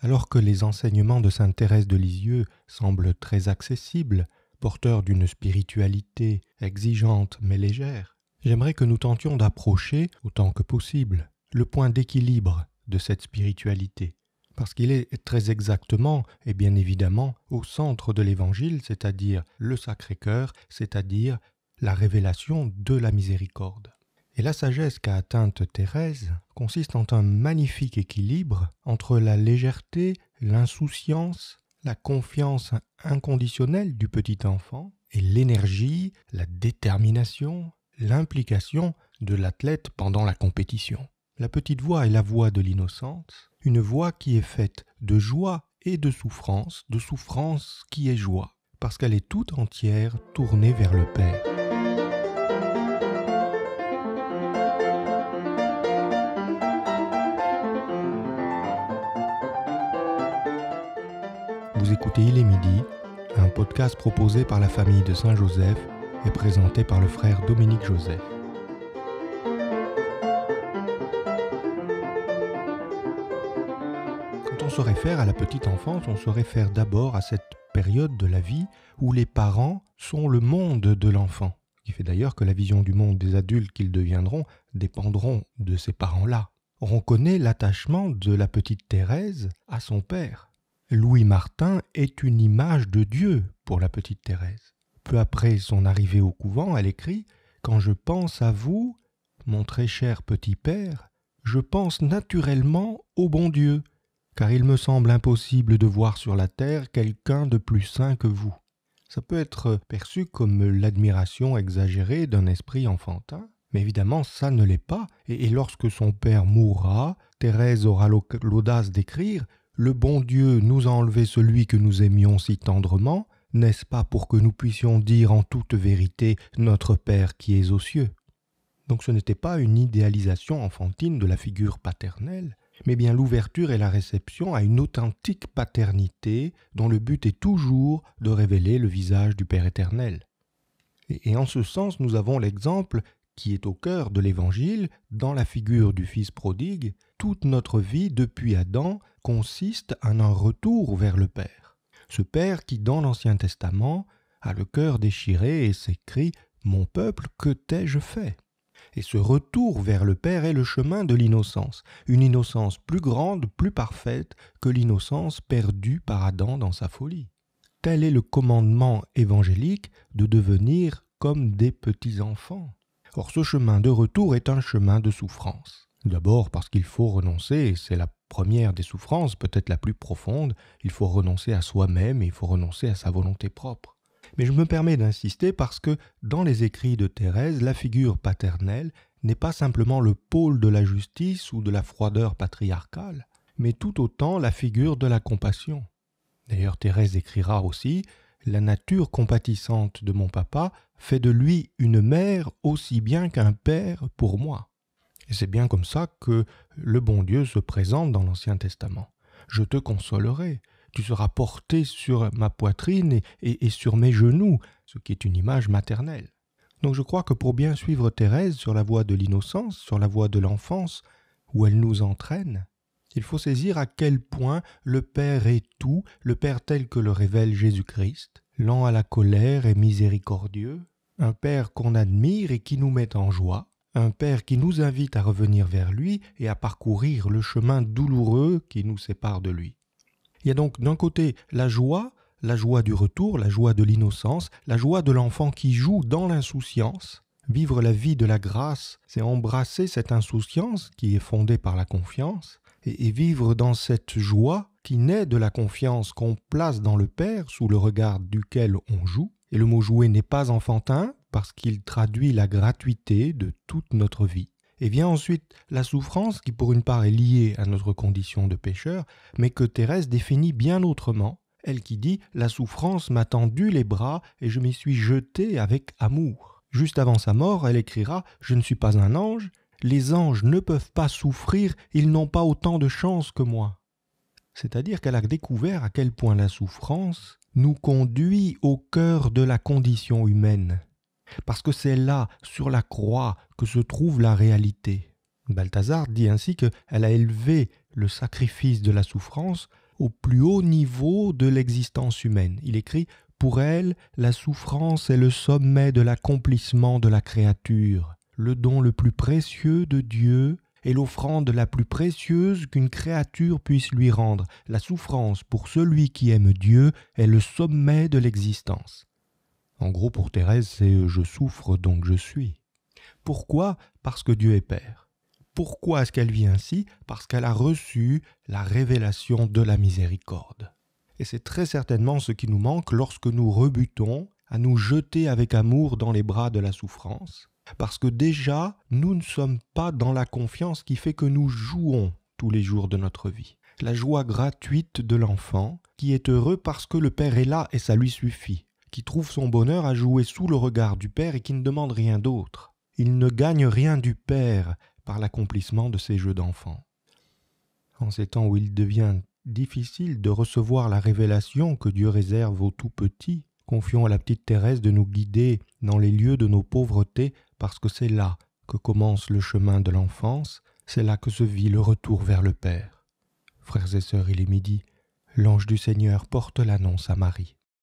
Alors que les enseignements de Sainte Thérèse de Lisieux semblent très accessibles, porteurs d'une spiritualité exigeante mais légère, j'aimerais que nous tentions d'approcher, autant que possible, le point d'équilibre de cette spiritualité, parce qu'il est très exactement et bien évidemment au centre de l'Évangile, c'est-à-dire le Sacré-Cœur, c'est-à-dire la révélation de la miséricorde. Et la sagesse qu'a atteinte Thérèse consiste en un magnifique équilibre entre la légèreté, l'insouciance, la confiance inconditionnelle du petit enfant et l'énergie, la détermination, l'implication de l'athlète pendant la compétition. La petite voix est la voix de l'innocence, une voix qui est faite de joie et de souffrance, de souffrance qui est joie, parce qu'elle est toute entière tournée vers le Père. Vous écoutez Il est midi, un podcast proposé par la famille de Saint-Joseph et présenté par le frère Dominique Joseph. Quand on se réfère à la petite enfance, on se réfère d'abord à cette période de la vie où les parents sont le monde de l'enfant, Ce qui fait d'ailleurs que la vision du monde des adultes qu'ils deviendront dépendront de ces parents-là. On connaît l'attachement de la petite Thérèse à son père. Louis Martin est une image de Dieu pour la petite Thérèse. Peu après son arrivée au couvent, elle écrit Quand je pense à vous, mon très cher petit père, je pense naturellement au bon Dieu, car il me semble impossible de voir sur la terre quelqu'un de plus saint que vous. Ça peut être perçu comme l'admiration exagérée d'un esprit enfantin, mais évidemment ça ne l'est pas, et, lorsque son père mourra, Thérèse aura l'audace d'écrire le bon Dieu nous a enlevé celui que nous aimions si tendrement, n'est-ce pas pour que nous puissions dire en toute vérité Notre Père qui est aux cieux Donc ce n'était pas une idéalisation enfantine de la figure paternelle, mais bien l'ouverture et la réception à une authentique paternité dont le but est toujours de révéler le visage du Père éternel. Et en ce sens, nous avons l'exemple qui est au cœur de l'Évangile, dans la figure du Fils prodigue, toute notre vie depuis Adam consiste en un retour vers le Père. Ce Père qui, dans l'Ancien Testament, a le cœur déchiré et s'écrie Mon peuple, que t'ai-je fait Et ce retour vers le Père est le chemin de l'innocence, une innocence plus grande, plus parfaite que l'innocence perdue par Adam dans sa folie. Tel est le commandement évangélique de devenir comme des petits-enfants. Or ce chemin de retour est un chemin de souffrance. D'abord parce qu'il faut renoncer, c'est la première des souffrances, peut-être la plus profonde, il faut renoncer à soi-même et il faut renoncer à sa volonté propre. Mais je me permets d'insister parce que dans les écrits de Thérèse, la figure paternelle n'est pas simplement le pôle de la justice ou de la froideur patriarcale, mais tout autant la figure de la compassion. D'ailleurs, Thérèse écrira aussi La nature compatissante de mon papa fait de lui une mère aussi bien qu'un père pour moi. Et c'est bien comme ça que le bon Dieu se présente dans l'Ancien Testament. Je te consolerai, tu seras porté sur ma poitrine et, sur mes genoux, ce qui est une image maternelle. Donc je crois que pour bien suivre Thérèse sur la voie de l'innocence, sur la voie de l'enfance, où elle nous entraîne, il faut saisir à quel point le Père est tout, le Père tel que le révèle Jésus-Christ, lent à la colère et miséricordieux, un Père qu'on admire et qui nous met en joie, un Père qui nous invite à revenir vers lui et à parcourir le chemin douloureux qui nous sépare de lui. Il y a donc d'un côté la joie, la joie du retour, la joie de l'innocence, la joie de l'enfant qui joue dans l'insouciance. Vivre la vie de la grâce, c'est embrasser cette insouciance qui est fondée par la confiance, et, vivre dans cette joie qui naît de la confiance qu'on place dans le Père sous le regard duquel on joue. Et le mot jouer n'est pas enfantin, parce qu'il traduit la gratuité de toute notre vie. Et eh vient ensuite la souffrance qui pour une part est liée à notre condition de pécheur, mais que Thérèse définit bien autrement, elle qui dit ⁇ La souffrance m'a tendu les bras et je m'y suis jetée avec amour ⁇ Juste avant sa mort, elle écrira ⁇ Je ne suis pas un ange, les anges ne peuvent pas souffrir, ils n'ont pas autant de chance que moi. C'est-à-dire qu'elle a découvert à quel point la souffrance nous conduit au cœur de la condition humaine parce que c'est là, sur la croix, que se trouve la réalité. Balthazar dit ainsi qu'elle a élevé le sacrifice de la souffrance au plus haut niveau de l'existence humaine. Il écrit Pour elle, la souffrance est le sommet de l'accomplissement de la créature, le don le plus précieux de Dieu et l'offrande la plus précieuse qu'une créature puisse lui rendre. La souffrance pour celui qui aime Dieu est le sommet de l'existence. En gros, pour Thérèse, c'est euh, je souffre donc je suis. Pourquoi Parce que Dieu est Père. Pourquoi est-ce qu'elle vit ainsi Parce qu'elle a reçu la révélation de la miséricorde. Et c'est très certainement ce qui nous manque lorsque nous rebutons à nous jeter avec amour dans les bras de la souffrance. Parce que déjà, nous ne sommes pas dans la confiance qui fait que nous jouons tous les jours de notre vie. La joie gratuite de l'enfant, qui est heureux parce que le Père est là et ça lui suffit qui trouve son bonheur à jouer sous le regard du Père et qui ne demande rien d'autre. Il ne gagne rien du Père par l'accomplissement de ses jeux d'enfant. En ces temps où il devient difficile de recevoir la révélation que Dieu réserve aux tout petits, confions à la petite Thérèse de nous guider dans les lieux de nos pauvretés parce que c'est là que commence le chemin de l'enfance, c'est là que se vit le retour vers le Père. Frères et sœurs, il est midi, l'ange du Seigneur porte l'annonce à Marie.